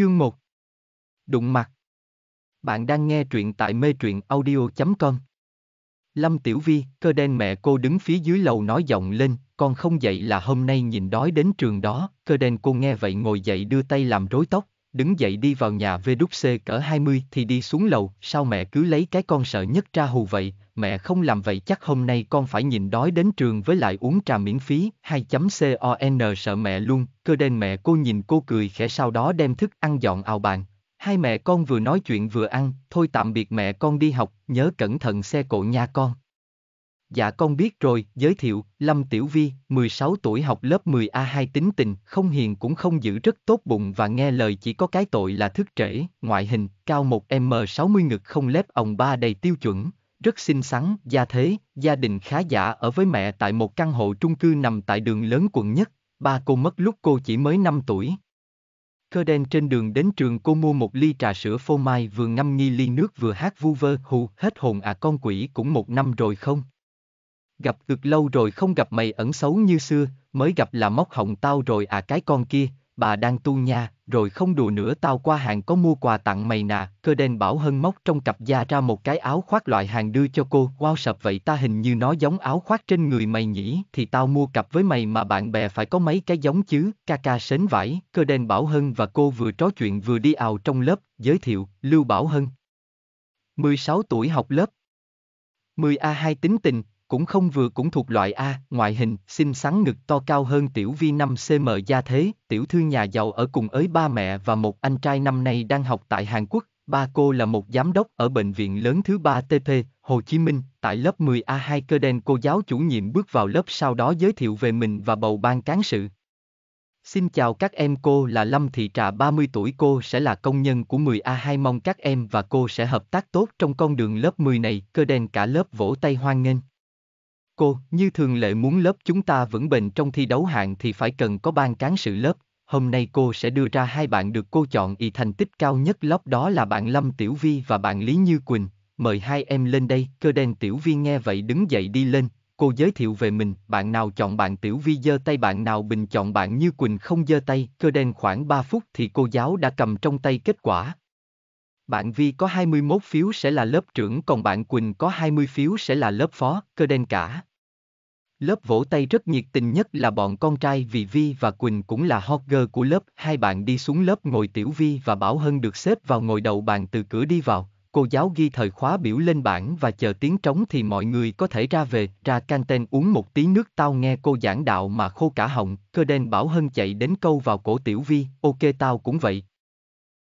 Chương 1 Đụng mặt Bạn đang nghe truyện tại mê truyện audio.com Lâm Tiểu Vi, cơ đen mẹ cô đứng phía dưới lầu nói giọng lên, con không dậy là hôm nay nhìn đói đến trường đó, cơ đen cô nghe vậy ngồi dậy đưa tay làm rối tóc, đứng dậy đi vào nhà VWC cỡ 20 thì đi xuống lầu, sao mẹ cứ lấy cái con sợ nhất ra hù vậy, mẹ không làm vậy chắc hôm nay con phải nhìn đói đến trường với lại uống trà miễn phí, 2.con sợ mẹ luôn, cơ đen mẹ cô nhìn cô cười khẽ sau đó đem thức ăn dọn ào bàn. Hai mẹ con vừa nói chuyện vừa ăn, thôi tạm biệt mẹ con đi học, nhớ cẩn thận xe cộ nha con. Dạ con biết rồi, giới thiệu, Lâm Tiểu Vi, 16 tuổi học lớp 10A2 tính tình, không hiền cũng không giữ rất tốt bụng và nghe lời chỉ có cái tội là thức trễ, ngoại hình, cao 1m60 ngực không lép ông ba đầy tiêu chuẩn, rất xinh xắn, gia thế, gia đình khá giả ở với mẹ tại một căn hộ trung cư nằm tại đường lớn quận nhất, ba cô mất lúc cô chỉ mới 5 tuổi. Cơ đen trên đường đến trường cô mua một ly trà sữa phô mai vừa ngâm nghi ly nước vừa hát vu vơ hù hết hồn à con quỷ cũng một năm rồi không. Gặp cực lâu rồi không gặp mày ẩn xấu như xưa, mới gặp là móc hồng tao rồi à cái con kia, bà đang tu nha, rồi không đùa nữa tao qua hàng có mua quà tặng mày nà, cơ đen bảo hân móc trong cặp da ra một cái áo khoác loại hàng đưa cho cô, wow sập vậy ta hình như nó giống áo khoác trên người mày nhỉ, thì tao mua cặp với mày mà bạn bè phải có mấy cái giống chứ, ca ca sến vải, cơ đen bảo hân và cô vừa trò chuyện vừa đi ào trong lớp, giới thiệu, Lưu Bảo Hân. 16 tuổi học lớp 10A2 tính tình, cũng không vừa cũng thuộc loại A, ngoại hình, xinh xắn ngực to cao hơn tiểu vi 5cm gia thế, tiểu thư nhà giàu ở cùng với ba mẹ và một anh trai năm nay đang học tại Hàn Quốc, ba cô là một giám đốc ở bệnh viện lớn thứ ba TP, Hồ Chí Minh, tại lớp 10A2 cơ đen cô giáo chủ nhiệm bước vào lớp sau đó giới thiệu về mình và bầu ban cán sự. Xin chào các em cô là Lâm Thị Trà 30 tuổi cô sẽ là công nhân của 10A2 mong các em và cô sẽ hợp tác tốt trong con đường lớp 10 này, cơ đen cả lớp vỗ tay hoan nghênh. Cô, như thường lệ muốn lớp chúng ta vững bền trong thi đấu hạng thì phải cần có ban cán sự lớp. Hôm nay cô sẽ đưa ra hai bạn được cô chọn y thành tích cao nhất lớp đó là bạn Lâm Tiểu Vi và bạn Lý Như Quỳnh. Mời hai em lên đây, cơ đen Tiểu Vi nghe vậy đứng dậy đi lên. Cô giới thiệu về mình, bạn nào chọn bạn Tiểu Vi giơ tay bạn nào bình chọn bạn Như Quỳnh không giơ tay. Cơ đen khoảng 3 phút thì cô giáo đã cầm trong tay kết quả bạn Vi có 21 phiếu sẽ là lớp trưởng còn bạn Quỳnh có 20 phiếu sẽ là lớp phó, cơ đen cả. Lớp vỗ tay rất nhiệt tình nhất là bọn con trai vì Vi và Quỳnh cũng là hot girl của lớp. Hai bạn đi xuống lớp ngồi tiểu Vi và Bảo Hân được xếp vào ngồi đầu bàn từ cửa đi vào. Cô giáo ghi thời khóa biểu lên bảng và chờ tiếng trống thì mọi người có thể ra về, ra canteen uống một tí nước tao nghe cô giảng đạo mà khô cả họng, cơ đen Bảo Hân chạy đến câu vào cổ Tiểu Vi, ok tao cũng vậy.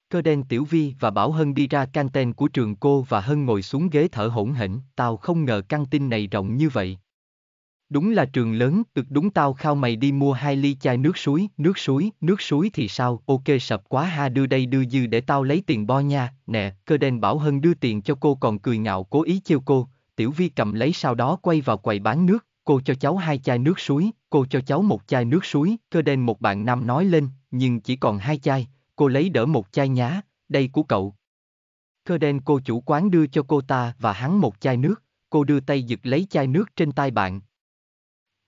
Cơ đen Tiểu Vi và Bảo Hân đi ra canteen của trường cô và Hân ngồi xuống ghế thở hổn hển, tao không ngờ căng tin này rộng như vậy Đúng là trường lớn, tực đúng tao khao mày đi mua hai ly chai nước suối, nước suối, nước suối thì sao, ok sập quá ha đưa đây đưa dư để tao lấy tiền bo nha, nè, cơ đen bảo hân đưa tiền cho cô còn cười ngạo cố ý trêu cô, tiểu vi cầm lấy sau đó quay vào quầy bán nước, cô cho cháu hai chai nước suối, cô cho cháu một chai nước suối, cơ đen một bạn nam nói lên, nhưng chỉ còn hai chai, cô lấy đỡ một chai nhá, đây của cậu. Cơ đen cô chủ quán đưa cho cô ta và hắn một chai nước, cô đưa tay giật lấy chai nước trên tay bạn,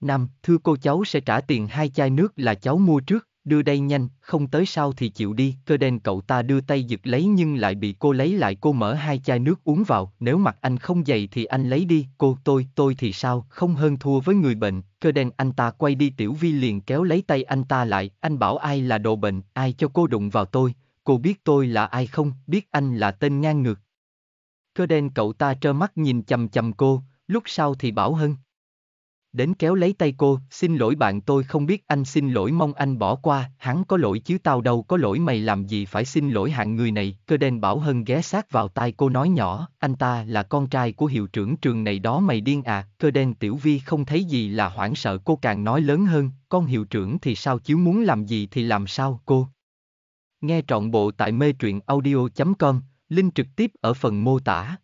Nam, thưa cô cháu sẽ trả tiền hai chai nước là cháu mua trước, đưa đây nhanh, không tới sau thì chịu đi. Cơ đen cậu ta đưa tay giật lấy nhưng lại bị cô lấy lại cô mở hai chai nước uống vào. Nếu mặt anh không dày thì anh lấy đi. Cô tôi, tôi thì sao, không hơn thua với người bệnh. Cơ đen anh ta quay đi tiểu vi liền kéo lấy tay anh ta lại. Anh bảo ai là đồ bệnh, ai cho cô đụng vào tôi. Cô biết tôi là ai không, biết anh là tên ngang ngược. Cơ đen cậu ta trơ mắt nhìn chầm chầm cô, lúc sau thì bảo hơn đến kéo lấy tay cô, xin lỗi bạn tôi không biết anh xin lỗi mong anh bỏ qua, hắn có lỗi chứ tao đâu có lỗi mày làm gì phải xin lỗi hạng người này, cơ đen bảo hân ghé sát vào tai cô nói nhỏ, anh ta là con trai của hiệu trưởng trường này đó mày điên à, cơ đen tiểu vi không thấy gì là hoảng sợ cô càng nói lớn hơn, con hiệu trưởng thì sao chứ muốn làm gì thì làm sao cô. Nghe trọn bộ tại mê truyện audio.com, link trực tiếp ở phần mô tả.